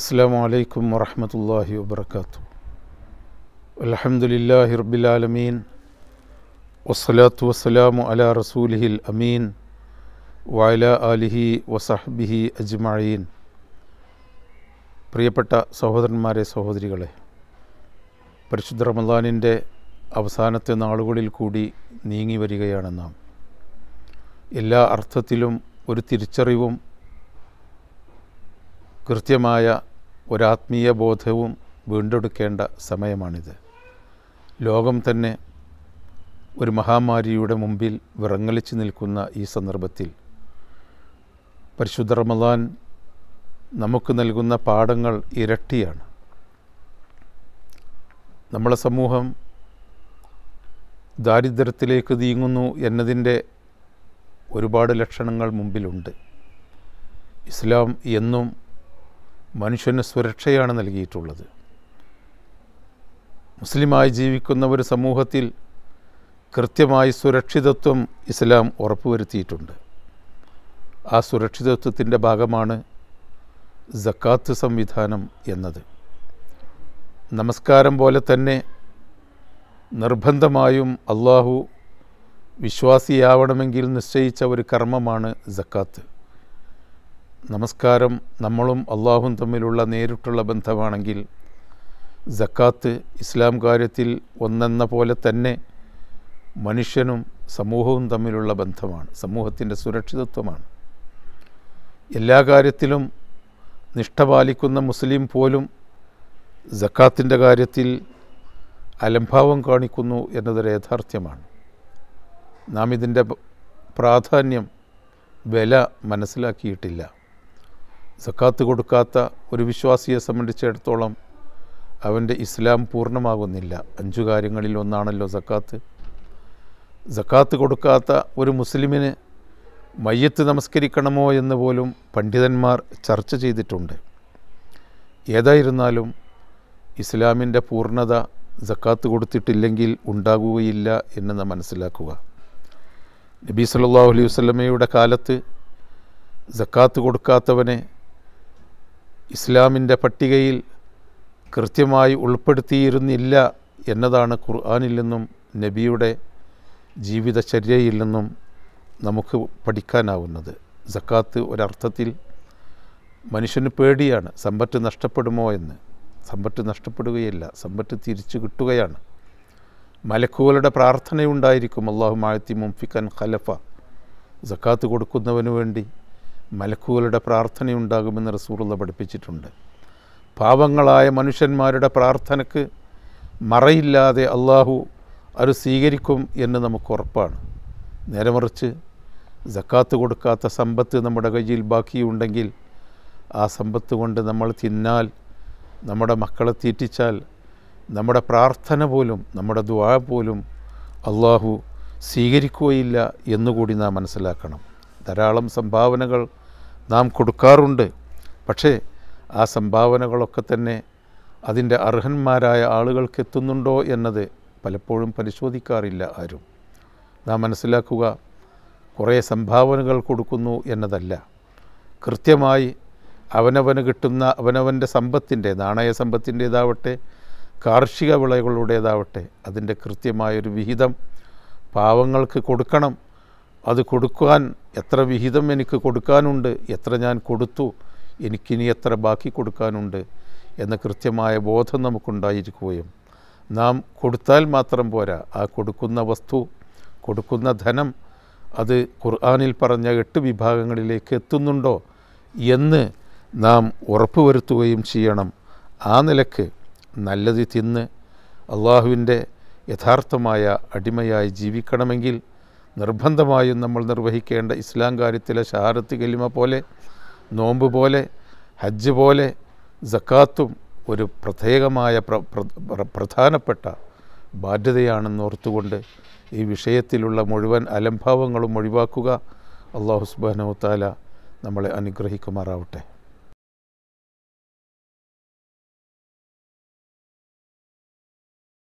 അസ്സാമലൈക്കും വർഹമത്തല്ലാഹി വബർക്കാത്തു അലഹമുല്ലാ ഹിർബിലാലമീൻ വസ്സലാത്തു വസ്സലാമു അലാ റസൂലിഹിൽ അമീൻ വായല അലിഹി വസഹബിഹി അജ്മീൻ പ്രിയപ്പെട്ട സഹോദരന്മാരെ സഹോദരികളെ പരിശുദ്ധ റമദാനിൻ്റെ അവസാനത്തെ നാളുകളിൽ കൂടി നീങ്ങി വരികയാണ് എല്ലാ അർത്ഥത്തിലും ഒരു തിരിച്ചറിവും കൃത്യമായ ഒരാത്മീയ ബോധവും വീണ്ടെടുക്കേണ്ട സമയമാണിത് ലോകം തന്നെ ഒരു മഹാമാരിയുടെ മുമ്പിൽ വിറങ്ങലിച്ചു നിൽക്കുന്ന ഈ സന്ദർഭത്തിൽ പരിശുദ്ധ റമദാൻ നമുക്ക് നൽകുന്ന പാഠങ്ങൾ ഇരട്ടിയാണ് നമ്മളെ സമൂഹം ദാരിദ്ര്യത്തിലേക്ക് നീങ്ങുന്നു എന്നതിൻ്റെ ഒരുപാട് ലക്ഷണങ്ങൾ മുമ്പിലുണ്ട് ഇസ്ലാം എന്നും മനുഷ്യന് സുരക്ഷയാണ് നൽകിയിട്ടുള്ളത് മുസ്ലിമായി ജീവിക്കുന്ന ഒരു സമൂഹത്തിൽ കൃത്യമായി സുരക്ഷിതത്വം ഇസ്ലാം ഉറപ്പുവരുത്തിയിട്ടുണ്ട് ആ സുരക്ഷിതത്വത്തിൻ്റെ ഭാഗമാണ് ജക്കാത്ത് സംവിധാനം എന്നത് നമസ്കാരം പോലെ തന്നെ നിർബന്ധമായും അള്ളാഹു വിശ്വാസിയാവണമെങ്കിൽ നിശ്ചയിച്ച ഒരു കർമ്മമാണ് ജക്കാത്ത് നമസ്കാരം നമ്മളും അള്ളാഹും തമ്മിലുള്ള നേരിട്ടുള്ള ബന്ധമാണെങ്കിൽ ജക്കാത്ത് ഇസ്ലാം കാര്യത്തിൽ ഒന്നെന്ന പോലെ തന്നെ മനുഷ്യനും സമൂഹവും തമ്മിലുള്ള ബന്ധമാണ് സമൂഹത്തിൻ്റെ സുരക്ഷിതത്വമാണ് എല്ലാ കാര്യത്തിലും നിഷ്ഠ പാലിക്കുന്ന മുസ്ലിം പോലും ജക്കാത്തിൻ്റെ കാര്യത്തിൽ അലംഭാവം കാണിക്കുന്നു എന്നതൊരു യാഥാർത്ഥ്യമാണ് നാം ഇതിൻ്റെ പ്രാധാന്യം വില മനസ്സിലാക്കിയിട്ടില്ല സക്കാത്ത് കൊടുക്കാത്ത ഒരു വിശ്വാസിയെ സംബന്ധിച്ചിടത്തോളം അവൻ്റെ ഇസ്ലാം പൂർണ്ണമാകുന്നില്ല അഞ്ചു കാര്യങ്ങളിൽ ഒന്നാണല്ലോ സക്കാത്ത് സക്കാത്ത് കൊടുക്കാത്ത ഒരു മുസ്ലിമിന് മയ്യത്ത് നമസ്കരിക്കണമോ എന്ന് പോലും പണ്ഡിതന്മാർ ചർച്ച ചെയ്തിട്ടുണ്ട് ഏതായിരുന്നാലും ഇസ്ലാമിൻ്റെ പൂർണ്ണത സക്കാത്ത് കൊടുത്തിട്ടില്ലെങ്കിൽ ഉണ്ടാകുകയില്ല എന്ന് മനസ്സിലാക്കുക നബി സല്ലാ അലൈഹി കാലത്ത് സക്കാത്ത് കൊടുക്കാത്തവനെ ഇസ്ലാമിൻ്റെ പട്ടികയിൽ കൃത്യമായി ഉൾപ്പെടുത്തിയിരുന്നില്ല എന്നതാണ് ഖുർആാനിൽ നിന്നും നബിയുടെ ജീവിതചര്യയിൽ നിന്നും നമുക്ക് പഠിക്കാനാവുന്നത് സക്കാത്ത് ഒരർത്ഥത്തിൽ മനുഷ്യന് പേടിയാണ് സമ്പത്ത് നഷ്ടപ്പെടുമോ എന്ന് സമ്പത്ത് നഷ്ടപ്പെടുകയല്ല സമ്പത്ത് തിരിച്ചു കിട്ടുകയാണ് മലക്കുകളുടെ പ്രാർത്ഥനയുണ്ടായിരിക്കും അള്ളാഹു മായത്തി മുംഫിക്കൻ ഖലഫ സക്കാത്ത് കൊടുക്കുന്നവന് വേണ്ടി മലക്കുകളുടെ പ്രാർത്ഥനയുണ്ടാകുമെന്ന് റസൂറുള്ള പഠിപ്പിച്ചിട്ടുണ്ട് പാവങ്ങളായ മനുഷ്യന്മാരുടെ പ്രാർത്ഥനയ്ക്ക് മറയില്ലാതെ അള്ളാഹു അത് സ്വീകരിക്കും എന്ന് നമുക്ക് ഉറപ്പാണ് നേരെ മറിച്ച് ജക്കാത്ത് കൊടുക്കാത്ത സമ്പത്ത് നമ്മുടെ കയ്യിൽ ബാക്കിയുണ്ടെങ്കിൽ ആ സമ്പത്ത് കൊണ്ട് നമ്മൾ തിന്നാൽ നമ്മുടെ മക്കളെ തീറ്റിച്ചാൽ നമ്മുടെ പ്രാർത്ഥന പോലും നമ്മുടെ ദ്വാ പോലും അള്ളാഹു സ്വീകരിക്കുകയില്ല എന്നുകൂടി നാം മനസ്സിലാക്കണം ധാരാളം സംഭാവനകൾ നാം കൊടുക്കാറുണ്ട് പക്ഷേ ആ സംഭാവനകളൊക്കെ തന്നെ അതിൻ്റെ അർഹന്മാരായ ആളുകൾക്ക് എത്തുന്നുണ്ടോ എന്നത് പലപ്പോഴും പരിശോധിക്കാറില്ല ആരും നാം മനസ്സിലാക്കുക കുറേ സംഭാവനകൾ കൊടുക്കുന്നു എന്നതല്ല കൃത്യമായി അവനവന് കിട്ടുന്ന അവനവൻ്റെ സമ്പത്തിൻ്റെ നാണയ സമ്പത്തിൻ്റേതാവട്ടെ കാർഷിക വിളകളുടേതാവട്ടെ അതിൻ്റെ കൃത്യമായൊരു വിഹിതം പാവങ്ങൾക്ക് കൊടുക്കണം അത് കൊടുക്കാൻ എത്ര വിഹിതം എനിക്ക് കൊടുക്കാനുണ്ട് എത്ര ഞാൻ കൊടുത്തു എനിക്കിനി എത്ര ബാക്കി കൊടുക്കാനുണ്ട് എന്ന കൃത്യമായ ബോധം നമുക്കുണ്ടായിരിക്കുകയും നാം കൊടുത്താൽ മാത്രം പോരാ ആ കൊടുക്കുന്ന വസ്തു കൊടുക്കുന്ന ധനം അത് ഖുർആാനിൽ പറഞ്ഞ എട്ട് വിഭാഗങ്ങളിലേക്ക് എത്തുന്നുണ്ടോ എന്ന് നാം ഉറപ്പുവരുത്തുകയും ചെയ്യണം ആ നിലക്ക് നല്ലത് തിന്ന് അള്ളാഹുവിൻ്റെ യഥാർത്ഥമായ അടിമയായി ജീവിക്കണമെങ്കിൽ നിർബന്ധമായും നമ്മൾ നിർവഹിക്കേണ്ട ഇസ്ലാം കാര്യത്തിലെ ഷഹാരത്ത് കലിമ പോലെ നോമ്പ് പോലെ ഹജ്ജ് പോലെ ജക്കാത്തും ഒരു പ്രത്യേകമായ പ്രധാനപ്പെട്ട ബാധ്യതയാണെന്ന് ഓർത്തുകൊണ്ട് ഈ വിഷയത്തിലുള്ള മുഴുവൻ അലംഭാവങ്ങളും ഒഴിവാക്കുക അള്ളാഹുസ്ബാനോ താല നമ്മളെ അനുഗ്രഹിക്കുമാറാവട്ടെ